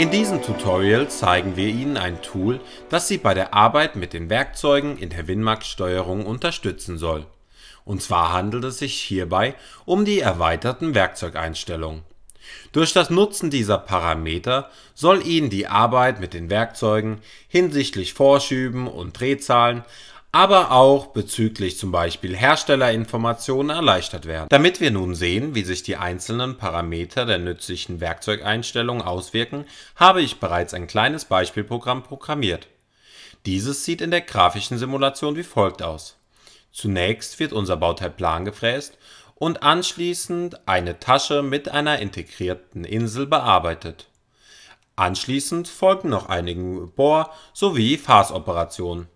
In diesem Tutorial zeigen wir Ihnen ein Tool, das Sie bei der Arbeit mit den Werkzeugen in der Winmax-Steuerung unterstützen soll. Und zwar handelt es sich hierbei um die erweiterten Werkzeugeinstellungen. Durch das Nutzen dieser Parameter soll Ihnen die Arbeit mit den Werkzeugen hinsichtlich Vorschüben und Drehzahlen aber auch bezüglich zum Beispiel Herstellerinformationen erleichtert werden. Damit wir nun sehen, wie sich die einzelnen Parameter der nützlichen Werkzeugeinstellungen auswirken, habe ich bereits ein kleines Beispielprogramm programmiert. Dieses sieht in der grafischen Simulation wie folgt aus. Zunächst wird unser Bauteil plan gefräst und anschließend eine Tasche mit einer integrierten Insel bearbeitet. Anschließend folgen noch einige Bohr- sowie Fasoperationen.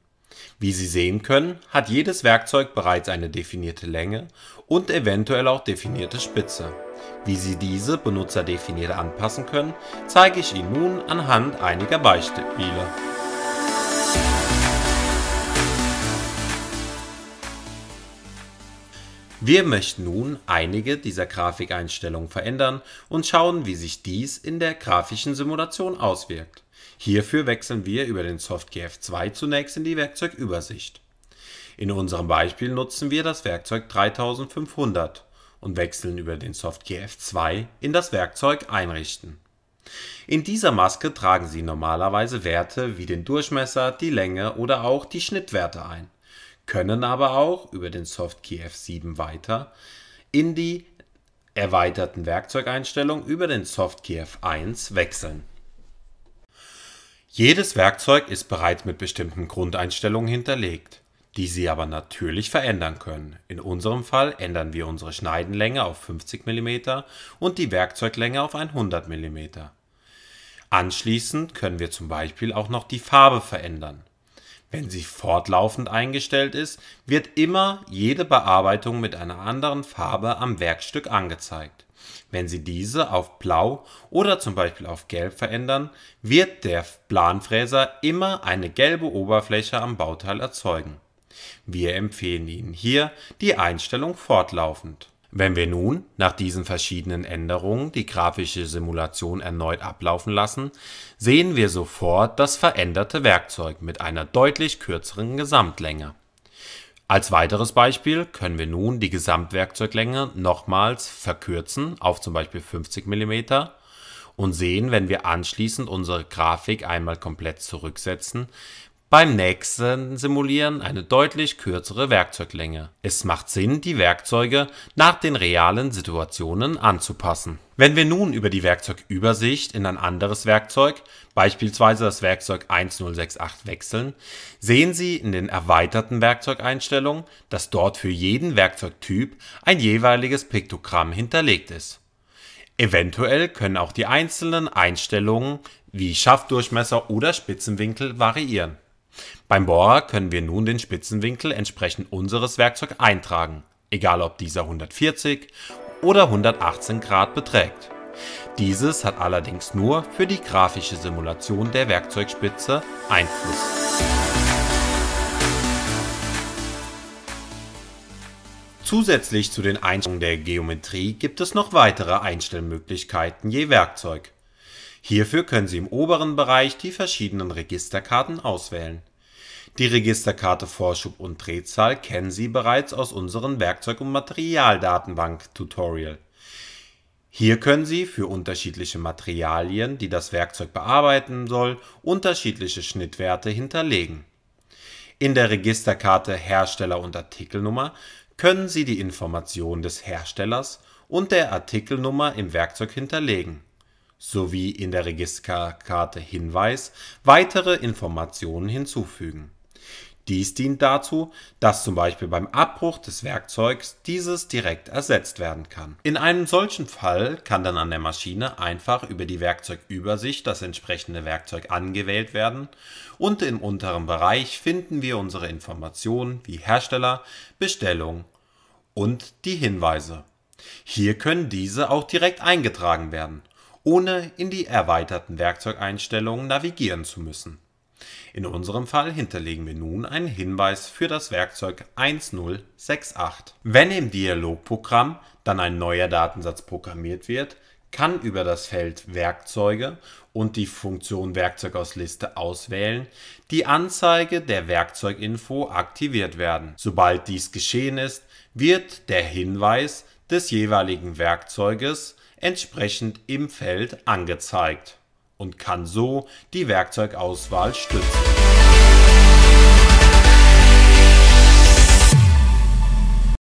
Wie Sie sehen können, hat jedes Werkzeug bereits eine definierte Länge und eventuell auch definierte Spitze. Wie Sie diese benutzerdefiniert anpassen können, zeige ich Ihnen nun anhand einiger Beispiele. Wir möchten nun einige dieser Grafikeinstellungen verändern und schauen, wie sich dies in der grafischen Simulation auswirkt. Hierfür wechseln wir über den SoftGF 2 zunächst in die Werkzeugübersicht. In unserem Beispiel nutzen wir das Werkzeug 3500 und wechseln über den SoftGF 2 in das Werkzeug Einrichten. In dieser Maske tragen Sie normalerweise Werte wie den Durchmesser, die Länge oder auch die Schnittwerte ein, können aber auch über den SoftKey F7 weiter in die erweiterten Werkzeugeinstellungen über den SoftKey F1 wechseln. Jedes Werkzeug ist bereits mit bestimmten Grundeinstellungen hinterlegt, die Sie aber natürlich verändern können. In unserem Fall ändern wir unsere Schneidenlänge auf 50 mm und die Werkzeuglänge auf 100 mm. Anschließend können wir zum Beispiel auch noch die Farbe verändern. Wenn sie fortlaufend eingestellt ist, wird immer jede Bearbeitung mit einer anderen Farbe am Werkstück angezeigt. Wenn Sie diese auf Blau oder zum Beispiel auf Gelb verändern, wird der Planfräser immer eine gelbe Oberfläche am Bauteil erzeugen. Wir empfehlen Ihnen hier die Einstellung fortlaufend. Wenn wir nun nach diesen verschiedenen Änderungen die grafische Simulation erneut ablaufen lassen, sehen wir sofort das veränderte Werkzeug mit einer deutlich kürzeren Gesamtlänge. Als weiteres Beispiel können wir nun die Gesamtwerkzeuglänge nochmals verkürzen auf zum Beispiel 50 mm und sehen, wenn wir anschließend unsere Grafik einmal komplett zurücksetzen, beim nächsten Simulieren eine deutlich kürzere Werkzeuglänge. Es macht Sinn, die Werkzeuge nach den realen Situationen anzupassen. Wenn wir nun über die Werkzeugübersicht in ein anderes Werkzeug, beispielsweise das Werkzeug 1068 wechseln, sehen Sie in den erweiterten Werkzeugeinstellungen, dass dort für jeden Werkzeugtyp ein jeweiliges Piktogramm hinterlegt ist. Eventuell können auch die einzelnen Einstellungen wie Schaftdurchmesser oder Spitzenwinkel variieren. Beim Bohrer können wir nun den Spitzenwinkel entsprechend unseres Werkzeugs eintragen, egal ob dieser 140 oder 118 Grad beträgt. Dieses hat allerdings nur für die grafische Simulation der Werkzeugspitze Einfluss. Zusätzlich zu den Einstellungen der Geometrie gibt es noch weitere Einstellmöglichkeiten je Werkzeug. Hierfür können Sie im oberen Bereich die verschiedenen Registerkarten auswählen. Die Registerkarte Vorschub und Drehzahl kennen Sie bereits aus unserem Werkzeug- und Materialdatenbank-Tutorial. Hier können Sie für unterschiedliche Materialien, die das Werkzeug bearbeiten soll, unterschiedliche Schnittwerte hinterlegen. In der Registerkarte Hersteller und Artikelnummer können Sie die Informationen des Herstellers und der Artikelnummer im Werkzeug hinterlegen sowie in der Registerkarte Hinweis weitere Informationen hinzufügen. Dies dient dazu, dass zum Beispiel beim Abbruch des Werkzeugs dieses direkt ersetzt werden kann. In einem solchen Fall kann dann an der Maschine einfach über die Werkzeugübersicht das entsprechende Werkzeug angewählt werden und im unteren Bereich finden wir unsere Informationen wie Hersteller, Bestellung und die Hinweise. Hier können diese auch direkt eingetragen werden ohne in die erweiterten Werkzeugeinstellungen navigieren zu müssen. In unserem Fall hinterlegen wir nun einen Hinweis für das Werkzeug 1068. Wenn im Dialogprogramm dann ein neuer Datensatz programmiert wird, kann über das Feld Werkzeuge und die Funktion Werkzeug aus Liste auswählen, die Anzeige der Werkzeuginfo aktiviert werden. Sobald dies geschehen ist, wird der Hinweis des jeweiligen Werkzeuges entsprechend im Feld angezeigt und kann so die Werkzeugauswahl stützen.